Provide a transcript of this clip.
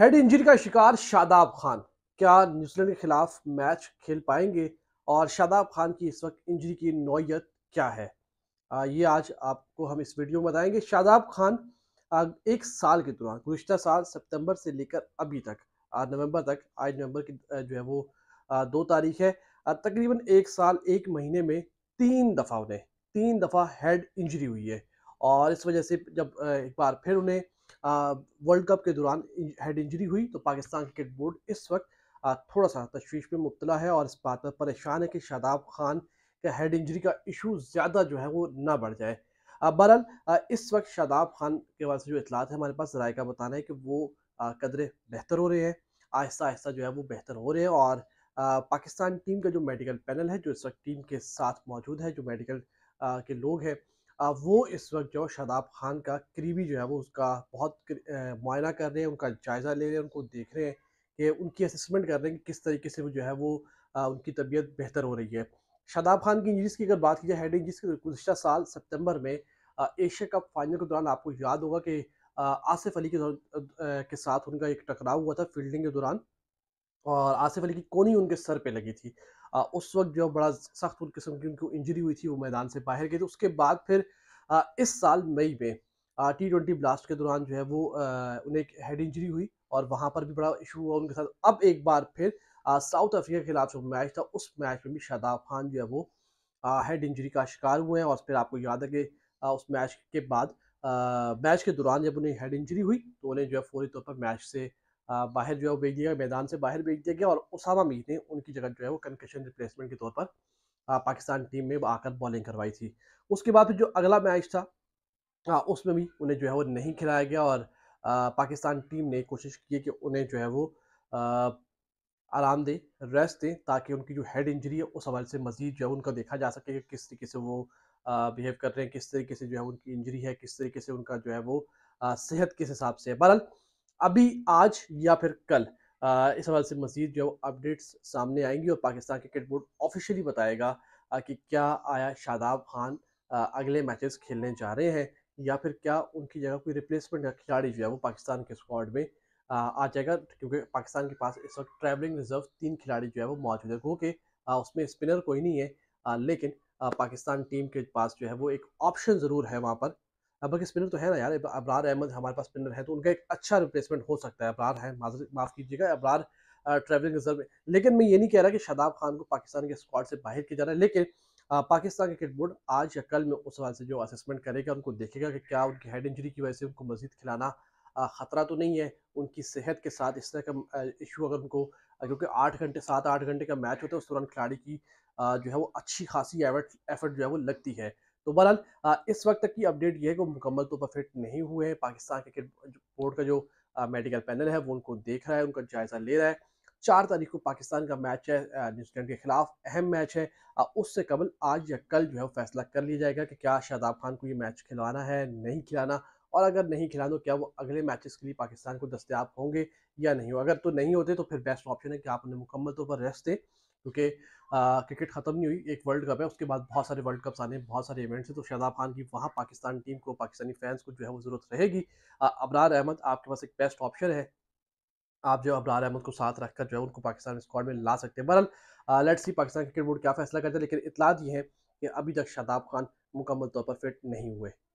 head injury का शिकार शादाब खान क्या न्यूजीलैंड के खिलाफ मैच खेल पाएंगे और शादाब खान की इस वक्त इंजरी की नोयत क्या है आ, ये आज आपको हम इस वीडियो में बताएंगे शादाब खान आ, एक साल के दौरान गुज्तर साल सितंबर से लेकर अभी तक नवंबर तक आज नवंबर की जो है वो आ, दो तारीख है तकरीबन एक साल एक महीने में तीन दफ़ा उन्हें तीन दफ़ा हेड इंजरी हुई है और इस वजह से जब एक बार फिर उन्हें वर्ल्ड कप के दौरान हेड इंजरी हुई तो पाकिस्तान क्रिकेट बोर्ड इस वक्त थोड़ा सा तश्वीश में मुबतला है और इस बात पर परेशान है कि शादाब खान का हेड इंजरी का इशू ज़्यादा जो है वो ना बढ़ जाए बहरहाल इस वक्त शादाब खान के वाले से जो इतलात है हमारे पास राय का बताना है कि वो कदरे बेहतर हो रहे हैं आहिस्ता आहिस्ता जो है वो बेहतर हो रहे हैं और पाकिस्तान टीम का जो मेडिकल पैनल है जो इस वक्त टीम के साथ मौजूद है जो मेडिकल के लोग हैं वो इस वक्त जो शादाब खान का करीबी जो है वो उसका बहुत मुआयना कर रहे हैं उनका जायज़ा ले रहे हैं उनको देख रहे हैं कि उनकी असमेंट कर रहे हैं कि किस तरीके से वो जो है वो आ, उनकी तबीयत बेहतर हो रही है शादाब खान की इंजरीज की अगर बात की जाए हेड इंजरीज की तो गुजशत साल सितंबर में एशिया कप फाइनल के दौरान आपको याद होगा कि आसिफ अली के के साथ उनका एक टकराव हुआ था फील्डिंग के दौरान और आसिफ अली की कोनी उनके सर पे लगी थी आ, उस वक्त जो बड़ा सख्त उन किस्म की उनको इंजरी हुई थी वो मैदान से बाहर गई थी उसके बाद फिर आ, इस साल मई में टी ट्वेंटी ब्लास्ट के दौरान जो है वो आ, उन्हें एक हेड इंजरी हुई और वहाँ पर भी बड़ा इशू हुआ उनके साथ अब एक बार फिर साउथ अफ्रीका के खिलाफ जो मैच था उस मैच में भी शादाब खान जो है वो हेड इंजरी का शिकार हुए हैं और फिर आपको याद है कि उस मैच के बाद मैच के दौरान जब उन्हें हेड इंजरी हुई तो उन्हें जो है फौरी तौर पर मैच से बाहर जो है वो भेज दिया गया मैदान से बाहर भेज दिया गया और उसामा मीर ने उनकी जगह जो है वो कंकशन रिप्लेसमेंट के तौर पर पाकिस्तान टीम में आकर बॉलिंग करवाई थी उसके बाद फिर जो अगला मैच था उसमें भी उन्हें जो है वो नहीं खिलाया गया और पाकिस्तान टीम ने कोशिश की कि उन्हें जो है वो आराम दें रेस्ट दें ताकि उनकी जो हेड इंजरी है उस हवाले से मजीद जो है उनका देखा जा सके कि किस तरीके से वो बिहेव कर रहे हैं किस तरीके से जो है उनकी इंजरी है किस तरीके से उनका जो है वो सेहत किस हिसाब से है बहरहाल अभी आज या फिर कल आ, इस हवाले से मजीद जो अपडेट्स सामने आएंगी और पाकिस्तान क्रिकेट बोर्ड ऑफिशियली बताएगा आ, कि क्या आया शादाब खान आ, अगले मैचेस खेलने जा रहे हैं या फिर क्या उनकी जगह कोई रिप्लेसमेंट खिलाड़ी जो है वो पाकिस्तान के स्क्वाड में आ जाएगा क्योंकि पाकिस्तान के पास इस वक्त ट्रैवलिंग रिजर्व तीन खिलाड़ी जो है वो मौजूद है क्योंकि उसमें स्पिनर कोई नहीं है लेकिन पाकिस्तान टीम के पास जो है वो एक ऑप्शन ज़रूर है वहाँ पर अब बाकी स्पिनर तो है ना यार अबरार अहमद हमारे पास स्पिनर है तो उनका एक अच्छा रिप्लेसमेंट हो सकता है अबरार है माफ़ कीजिएगा अबरार ट्रेवलिंग रिजर्व में लेकिन मैं ये नहीं कह रहा कि शादाब खान को पाकिस्तान के स्क्वाड से बाहर किया जा रहा है लेकिन पाकिस्तान क्रिकेट बोर्ड आज या कल में उस से जो असेसमेंट करेगा उनको देखेगा कि क्या उनकी हेड इंजरी की वजह से उनको मजीद खिलाना ख़तरा तो नहीं है उनकी सेहत के साथ इस तरह का इशू अगर उनको क्योंकि आठ घंटे सात आठ घंटे का मैच होता है उस दौरान खिलाड़ी की जो है वो अच्छी खासी एफर्ट जो है वो लगती है तो बहरहाल इस वक्त तक की अपडेट ये है कि मुकम्मल तौर पर फिट नहीं हुए हैं पाकिस्तान क्रिकेट बोर्ड का जो मेडिकल पैनल है वो उनको देख रहा है उनका जायज़ा ले रहा है चार तारीख को पाकिस्तान का मैच है न्यूजीलैंड के खिलाफ अहम मैच है उससे कबल आज या कल जो है फैसला कर लिया जाएगा कि क्या शादाब खान को ये मैच खिलाना है नहीं खिलाना और अगर नहीं खिला तो क्या वो अगले मैचेस के लिए पाकिस्तान को दस्तियाब होंगे या नहीं हो अगर तो नहीं होते तो फिर बेस्ट ऑप्शन है कि आप उन्हें मुकम्मल तौर पर रेस्ट दें क्योंकि क्रिकेट ख़त्म नहीं हुई एक वर्ल्ड कप है उसके बाद बहुत सारे वर्ल्ड कप्स आने बहुत सारे इवेंट्स हैं तो शादाब खान की वहाँ पाकिस्तान टीम को पाकिस्तानी फैंस को जो है वो ज़रूरत रहेगी अबरार अहमद आपके पास एक बेस्ट ऑप्शन है आप जो अबरार अहमद को साथ रखकर जो है उनको पाकिस्तान स्क्वाड में ला सकते हैं बहरहाल let's see Pakistan cricket board क्या फैसला करते हैं लेकिन इतलात ये है कि अभी तक शादाब खान मुकम्मल तौर पर फिट नहीं हुए